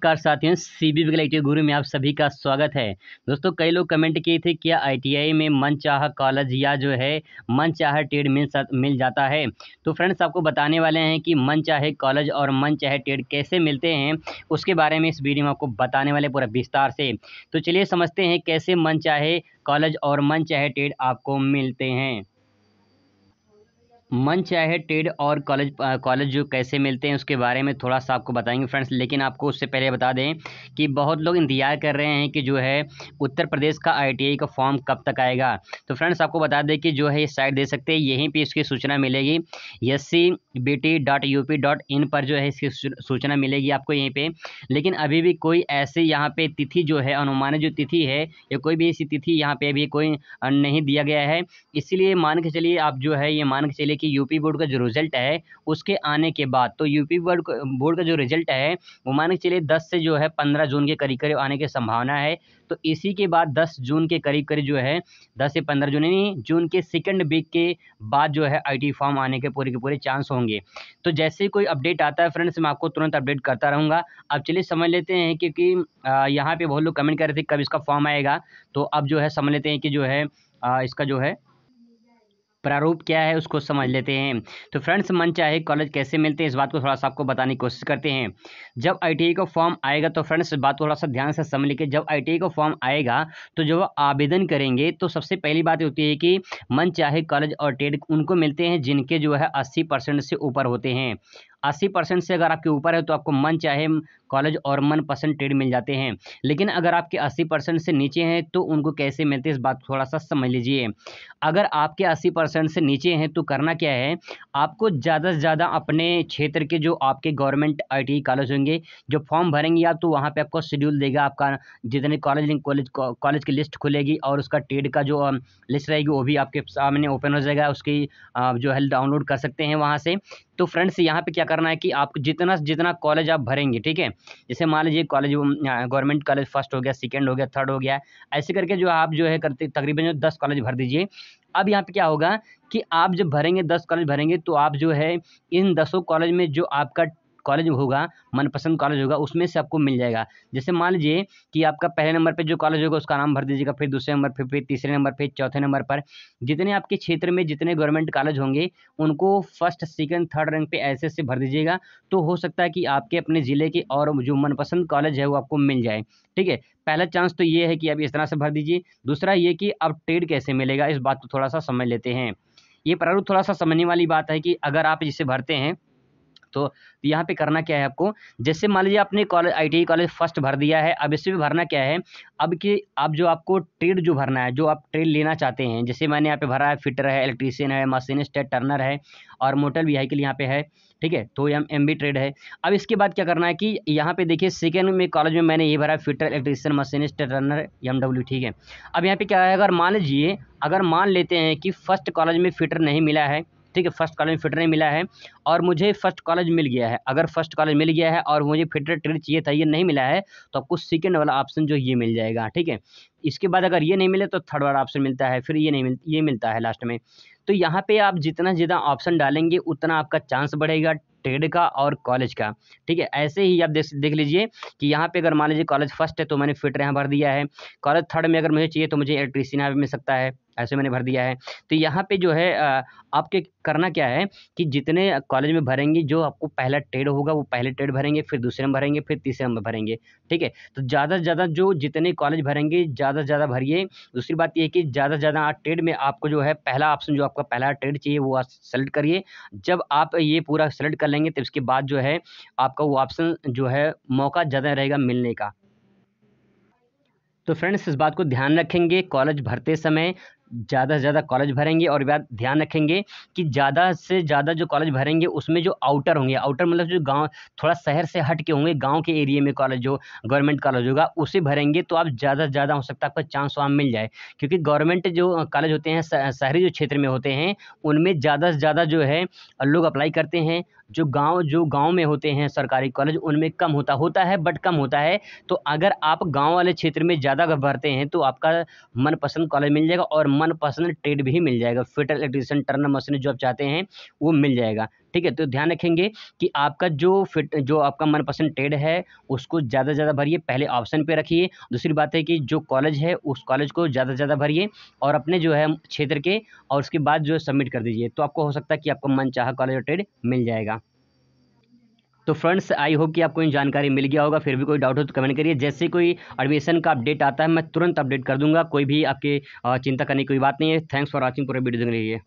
नमस्कार साथियों C B विकल गुरु में आप सभी का स्वागत है दोस्तों कई लोग कमेंट किए थे क्या आईटीआई में मन चाह कॉलेज या जो है मन चाह ट्रेड मिल मिल जाता है तो फ्रेंड्स आपको बताने वाले हैं कि मन चाहे कॉलेज और मन चाहे ट्रेड कैसे मिलते हैं उसके बारे में इस वीडियो में आपको बताने वाले पूरा विस्तार से तो चलिए समझते हैं कैसे मन चाहे कॉलेज और मन चाहे ट्रेड आपको मिलते हैं मन चाहे टेड और कॉलेज कॉलेज जो कैसे मिलते हैं उसके बारे में थोड़ा सा आपको बताएंगे फ्रेंड्स लेकिन आपको उससे पहले बता दें कि बहुत लोग इंतजार कर रहे हैं कि जो है उत्तर प्रदेश का आईटीआई का फॉर्म कब तक आएगा तो फ्रेंड्स आपको बता दें कि जो है ये साइट दे सकते हैं यहीं पर इसकी सूचना मिलेगी S BTE dot U P dot in पर जो है इसकी सूचना मिलेगी आपको यहीं पे लेकिन अभी भी कोई ऐसे यहाँ पे तिथि जो है अनुमानित जो तिथि है या कोई भी ऐसी तिथि यहाँ पे अभी कोई नहीं दिया गया है इसीलिए मान के चलिए आप जो है ये मान के चलिए कि यूपी बोर्ड का जो रिज़ल्ट है उसके आने के बाद तो यूपी बोर्ड बोर्ड का जो रिज़ल्ट है वो मान के चलिए दस से जो है पंद्रह जून के करीब करीब आने की संभावना है तो इसी के बाद दस जून के करीब करीब जो है दस से पंद्रह जून यानी जून के सेकेंड वीक के बाद जो है आई फॉर्म आने के पूरे के पूरे चांस होंगे होंगे तो जैसे कोई अपडेट आता है फ्रेंड्स मैं आपको तुरंत अपडेट करता रहूँगा अब चलिए समझ लेते हैं क्योंकि यहाँ पर बहुत लोग कमेंट कर रहे थे कब इसका फॉर्म आएगा तो अब जो है समझ लेते हैं कि जो है इसका जो है प्रारूप क्या है उसको समझ लेते हैं तो फ्रेंड्स मन चाहे कॉलेज कैसे मिलते हैं इस बात को थोड़ा सा आपको बताने की कोशिश करते हैं जब आई का फॉर्म आएगा तो फ्रेंड्स इस बात को थोड़ा सा ध्यान से समझ लीजिए जब आई का फॉर्म आएगा तो जब आवेदन करेंगे तो सबसे पहली बात होती है कि मन चाहे कॉलेज और टेड उनको मिलते हैं जिनके जो है अस्सी से ऊपर होते हैं अस्सी परसेंट से अगर आपके ऊपर है तो आपको मन चाहे कॉलेज और मन पसंद ट्रेड मिल जाते हैं लेकिन अगर आपके अस्सी परसेंट से नीचे हैं तो उनको कैसे मिलते हैं इस बात थोड़ा सा समझ लीजिए अगर आपके अस्सी परसेंट से नीचे हैं तो करना क्या है आपको ज़्यादा से ज़्यादा अपने क्षेत्र के जो आपके गवर्नमेंट आई कॉलेज होंगे जो फॉर्म भरेंगे आप तो वहाँ पर आपको शेड्यूल देगा आपका जितने कॉलेज कॉलेज कॉलेज की लिस्ट खुलेगी और उसका ट्रेड का जो लिस्ट रहेगी वो भी आपके सामने ओपन हो जाएगा उसकी जो है डाउनलोड कर सकते हैं वहाँ से तो फ्रेंड्स यहाँ पे क्या करना है कि आप जितना जितना कॉलेज आप भरेंगे ठीक है जैसे मान लीजिए कॉलेज गवर्नमेंट कॉलेज फर्स्ट हो गया सेकेंड हो गया थर्ड हो गया ऐसे करके जो आप जो है करते तकरीबन जो दस कॉलेज भर दीजिए अब यहाँ पे क्या होगा कि आप जब भरेंगे दस कॉलेज भरेंगे तो आप जो है इन दसों कॉलेज में जो आपका कॉलेज होगा मनपसंद कॉलेज होगा उसमें से आपको मिल जाएगा जैसे मान लीजिए कि आपका पहले नंबर पर जो कॉलेज होगा उसका नाम भर दीजिएगा फिर दूसरे नंबर पर फिर तीसरे नंबर पर चौथे नंबर पर जितने आपके क्षेत्र में जितने गवर्नमेंट कॉलेज होंगे उनको फर्स्ट सेकेंड थर्ड रैंक पर ऐसे ऐसे भर दीजिएगा तो हो सकता है कि आपके अपने ज़िले के और जो मनपसंद कॉलेज है वो आपको मिल जाए ठीक है पहला चांस तो ये है कि आप इस तरह से भर दीजिए दूसरा ये कि अब ट्रेड कैसे मिलेगा इस बात को थोड़ा सा समझ लेते हैं ये प्रारूप थोड़ा सा समझने वाली बात है कि अगर आप इसे भरते हैं तो यहाँ पे करना क्या है आपको जैसे मान लीजिए आपने कॉलेज आई कॉलेज फर्स्ट भर दिया है अब इससे भी भरना क्या है अब कि अब जो आपको ट्रेड जो भरना है जो आप ट्रेड लेना चाहते हैं जैसे मैंने यहाँ पे भरा है फिटर है इलेक्ट्रीशियन है मशीनिस्ट है टर्नर है और मोटर व्हीकल यहाँ पे है ठीक है तो एम एम बी ट्रेड है अब इसके बाद क्या करना है कि यहाँ पे देखिए सेकेंड में कॉलेज में मैंने ये भरा है fitter electrician machinist turner M W ठीक है अब यहाँ पे क्या है अगर मान लीजिए अगर मान लेते हैं कि फर्स्ट कॉलेज में फिटर नहीं मिला है ठीक है फर्स्ट कॉलेज में फिटर नहीं मिला है और मुझे फर्स्ट कॉलेज मिल गया है अगर फर्स्ट कॉलेज मिल गया है और मुझे फिटर ट्रेड चाहिए था ये नहीं मिला है तो आपको सेकेंड वाला ऑप्शन जो ये मिल जाएगा ठीक है इसके बाद अगर ये नहीं मिले तो थर्ड वाला ऑप्शन मिलता है फिर ये नहीं मिल ये मिलता है लास्ट में तो यहाँ पे आप जितना ज़्यादा ऑप्शन डालेंगे उतना आपका चांस बढ़ेगा ट्रेड का और कॉलेज का ठीक है ऐसे ही आप देख देख लीजिए कि यहाँ पे अगर मान लीजिए कॉलेज फर्स्ट है तो मैंने फिटर यहाँ भर दिया है कॉलेज थर्ड में अगर मुझे चाहिए तो मुझे इलेक्ट्रीसियन यहाँ पर मिल सकता है ऐसे मैंने भर दिया है तो यहाँ पे जो है आपके करना क्या है कि जितने कॉलेज में भरेंगे जो आपको पहला ट्रेड होगा वो पहले ट्रेड भरेंगे फिर दूसरे में भरेंगे फिर तीसरे में भरेंगे ठीक है तो ज़्यादा से ज़्यादा जो जितने कॉलेज भरेंगे ज़्यादा से ज़्यादा भरिए दूसरी बात ये कि ज़्यादा से ज़्यादा ट्रेड में आपको जो है पहला ऑप्शन जो आपका पहला ट्रेड चाहिए वो आप सेलेक्ट करिए जब आप ये पूरा सेलेक्ट कर लेंगे तो उसके बाद जो है आपका वो ऑप्शन जो है मौका ज़्यादा रहेगा मिलने का तो फ्रेंड्स इस बात को ध्यान रखेंगे कॉलेज भरते समय ज़्यादा से ज़्यादा कॉलेज भरेंगे और बात ध्यान रखेंगे कि ज़्यादा से ज़्यादा जो कॉलेज भरेंगे उसमें जो आउटर होंगे आउटर मतलब जो गाँव थोड़ा शहर से हट के होंगे गाँव के एरिए में कॉलेज हो गवर्नमेंट कॉलेज होगा उसे भरेंगे तो आप ज़्यादा से ज़्यादा हो सकता है आपका चांस वहाँ मिल जाए क्योंकि गवर्नमेंट जो कॉलेज होते हैं शहरी जो क्षेत्र में होते हैं उनमें ज़्यादा से ज़्यादा जो है लोग अप्लाई करते हैं जो गांव जो गांव में होते हैं सरकारी कॉलेज उनमें कम होता होता है बट कम होता है तो अगर आप गांव वाले क्षेत्र में ज़्यादा भरते हैं तो आपका मनपसंद कॉलेज मिल जाएगा और मनपसंद ट्रेड भी मिल जाएगा फिटर इलेक्ट्रीशियन टर्नर मशीन जो आप चाहते हैं वो मिल जाएगा ठीक है तो ध्यान रखेंगे कि आपका जो फिट जो आपका मनपसंद ट्रेड है उसको ज़्यादा से ज़्यादा भरिए पहले ऑप्शन पे रखिए दूसरी बात है कि जो कॉलेज है उस कॉलेज को ज़्यादा से ज़्यादा भरिए और अपने जो है क्षेत्र के और उसके बाद जो है सबमिट कर दीजिए तो आपको हो सकता है कि आपको मन चाह कॉलेज और ट्रेड मिल जाएगा तो फ्रेंड्स आई होप कि आपको जानकारी मिल गया होगा फिर भी कोई डाउट हो तो कमेंट करिए जैसे कोई एडमिशन का अपडेट आता है मैं तुरंत अपडेट कर दूंगा कोई भी आपके चिंता करने की कोई बात नहीं है थैंक्स फॉर वॉचिंग पूरा वीडियो देख के लिए